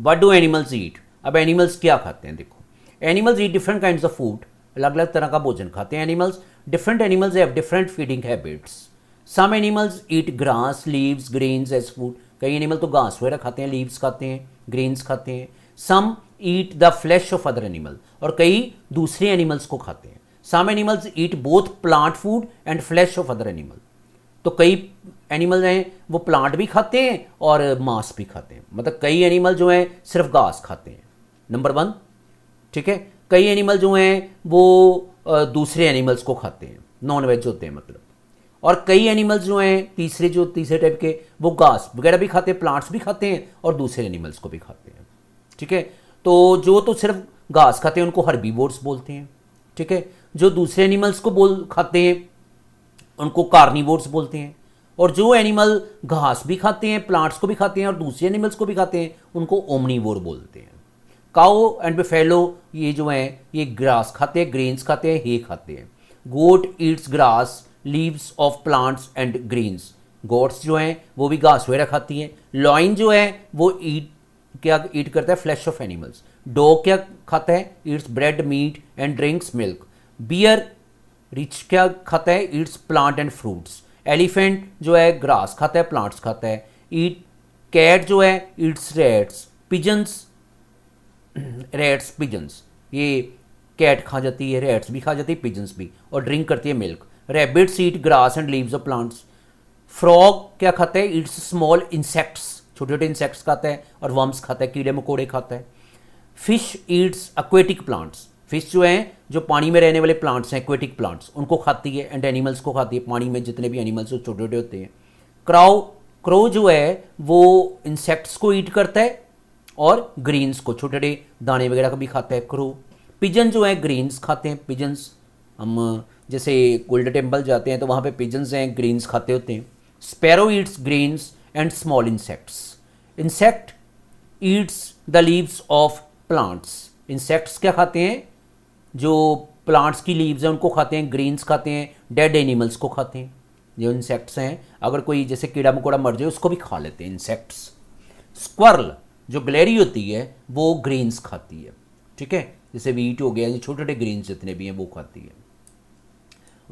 what do animals eat अब animals क्या खाते हैं देखो animals eat different kind of food अलग अलग तरह का भोजन खाते हैं animals different animals have different feeding habits some animals eat grass leaves greens as food कई एनिमल तो घास वगैरह खाते हैं लीव्स खाते हैं ग्रीन्स खाते हैं some eat the flesh of other animal और कई दूसरे एनिमल्स को खाते हैं some animals eat both plant food and flesh of other animal तो कई एनिमल हैं वो प्लांट भी खाते हैं और मांस भी खाते हैं मतलब कई एनिमल जो हैं सिर्फ घास खाते हैं नंबर वन ठीक है कई एनिमल जो हैं वो दूसरे एनिमल्स को खाते हैं नॉन वेज होते हैं मतलब और कई एनिमल्स जो हैं तीसरे जो तीसरे टाइप के वो घास वगैरह भी खाते हैं प्लांट्स भी खाते हैं और दूसरे एनिमल्स को भी खाते हैं ठीक है तो जो तो सिर्फ घास खाते हैं उनको हर्बीवोर्स बोलते हैं ठीक है जो दूसरे एनिमल्स को बोल खाते हैं उनको कार्निवोर्स बोलते हैं और जो एनिमल घास भी खाते हैं प्लांट्स को भी खाते हैं और दूसरे एनिमल्स को भी खाते हैं उनको ओमनीवोर बोलते हैं काओ एंड बेफेलो ये जो हैं ये ग्रास खाते हैं ग्रेन्स खाते हैं हे खाते हैं goat eats grass leaves of plants and grains goats जो हैं वो भी घास वगैरह खाती हैं लॉइन जो है वो ईट क्या ईट करता है फ्लैश ऑफ एनिमल्स डॉग क्या खाता है eats bread meat and drinks milk bear rich क्या खाता है eats plant and fruits elephant जो है ग्रास खाता है प्लांट्स खाता है ईट कैट जो है eats rats pigeons rats pigeons ये कैट खा जाती है रेड्स भी खा जाती है पिजन्स भी और ड्रिंक करती है milk rabbits eat grass and leaves of plants frog क्या खाता है ईट्स स्मॉल इंसेक्ट्स छोटे छोटे इंसेक्ट्स खाता है और वर्म्स खाते है कीड़े मकोड़े खाता है fish eats aquatic plants fish जो हैं जो पानी में रहने वाले प्लांट्स हैं एक्वेटिक प्लांट्स उनको खाती है एंड एनिमल्स को खाती है पानी में जितने भी एनिमल्स वो छोटे छोटे होते हैं क्राउ क्रो जो है वो इंसेक्ट्स को ईट करता है और ग्रीन्स को छोटे छोटे दाने वगैरह का भी खाता है क्रो पिजन जो है ग्रीन्स खाते हैं पिजन्स हम जैसे गोल्ड टेम्पल जाते हैं तो वहाँ पे पिजन्स हैं ग्रीन्स खाते होते हैं sparrow eats greens and small insects insect eats the leaves of plants insects क्या खाते हैं जो प्लांट्स की लीव्स हैं उनको खाते हैं ग्रीन्स खाते हैं डेड एनिमल्स को खाते हैं जो इंसेक्ट्स हैं अगर कोई जैसे कीड़ा मकोड़ा मर जाए उसको भी खा लेते हैं इंसेक्ट्स स्क्वर्ल जो ग्लेरी होती है वो ग्रीन्स खाती है ठीक है जैसे वीट हो गया छोटे छोटे ग्रीन्स जितने भी हैं वो खाती है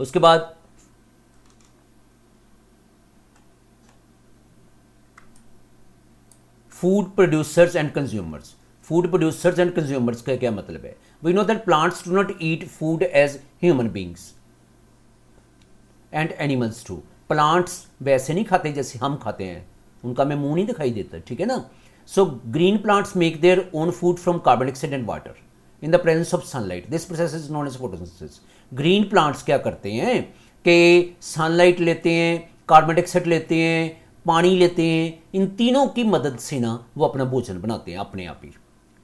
उसके बाद food producers and consumers food producers and consumers का क्या मतलब है we know that plants do not eat food as human beings and animals too plants वैसे नहीं खाते जैसे हम खाते हैं उनका हमें मुंह नहीं दिखाई देता ठीक है ना so green plants make their own food from carbon dioxide and water in the presence of sunlight this process is known as photosynthesis green plants क्या करते हैं कि सनलाइट लेते हैं कार्बन डाइऑक्साइड लेते हैं पानी लेते हैं इन तीनों की मदद से ना वो अपना भोजन बनाते हैं अपने आप ही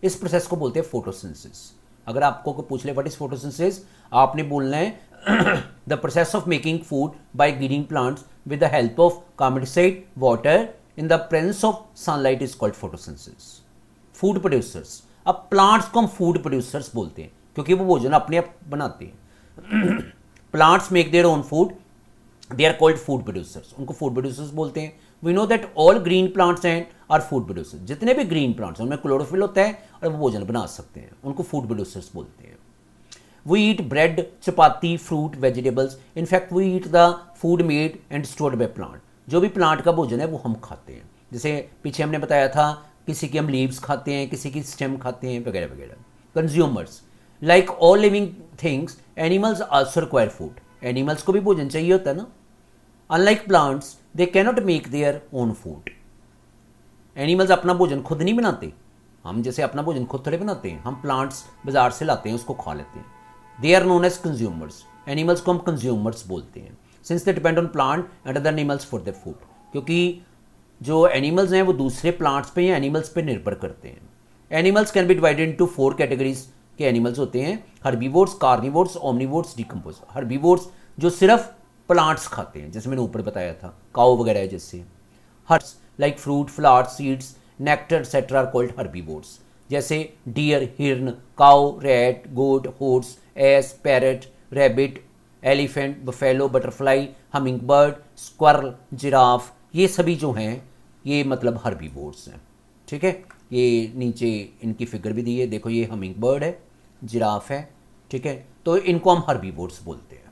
इस प्रोसेस को बोलते हैं फोटोसिंथेसिस अगर आपको को पूछ ले व्हाट इज फोटोसिंथेसिस आपने बोलना है the process of making food by greening plants with the help of carbon dioxide water in the presence of sunlight is called photosynthesis food producers अब प्लांट्स को हम फूड प्रोड्यूसर्स बोलते हैं क्योंकि वो भोजन अपने आप बनाते हैं plants make their own food they are called food producers उनको फूड प्रोड्यूसर्स बोलते हैं we know that all green plants and are food producers जितने भी ग्रीन प्लांट्स हैं उनमें क्लोरोफिल होता है और वो भोजन बना सकते हैं उनको फूड प्रोड्यूसर्स बोलते हैं we eat bread chapati fruit vegetables in fact we eat the food made and stored by plant जो भी प्लांट का भोजन है वो हम खाते हैं जैसे पीछे हमने बताया था किसी की हम लीव्स खाते हैं किसी की स्टेम खाते हैं वगैरह वगैरह consumers like all living things animals also require food animals को भी भोजन चाहिए होता है ना unlike plants they cannot make their own food animals अपना भोजन खुद नहीं बनाते हम जैसे अपना भोजन खुद थोड़े बनाते हैं हम प्लांट्स बाजार से लाते हैं उसको खा लेते हैं they are known as consumers animals को हम कंज्यूमर्स बोलते हैं since they depend on plant and other animals for the food क्योंकि जो एनिमल्स हैं वो दूसरे प्लांट्स पे या एनिमल्स पे निर्भर करते हैं animals can be divided into four categories के एनिमल्स होते हैं herbivores carnivores omnivores decompose herbivores जो सिर्फ प्लांट्स खाते हैं जैसे मैंने ऊपर बताया था काओ वगैरह जैसे herbs like fruit flower seeds nectar etcetera called herbivores जैसे डियर हिरन cow rat goat horses parrot rabbit elephant buffalo butterfly hummingbird squirrel giraffe ये सभी जो हैं ये मतलब हर्बीवोर्स हैं ठीक है ये नीचे इनकी फिगर भी दी है देखो ये हमिंग बर्ड है जिराफ है ठीक है तो इनको हम हर्बीवोर्स बोलते हैं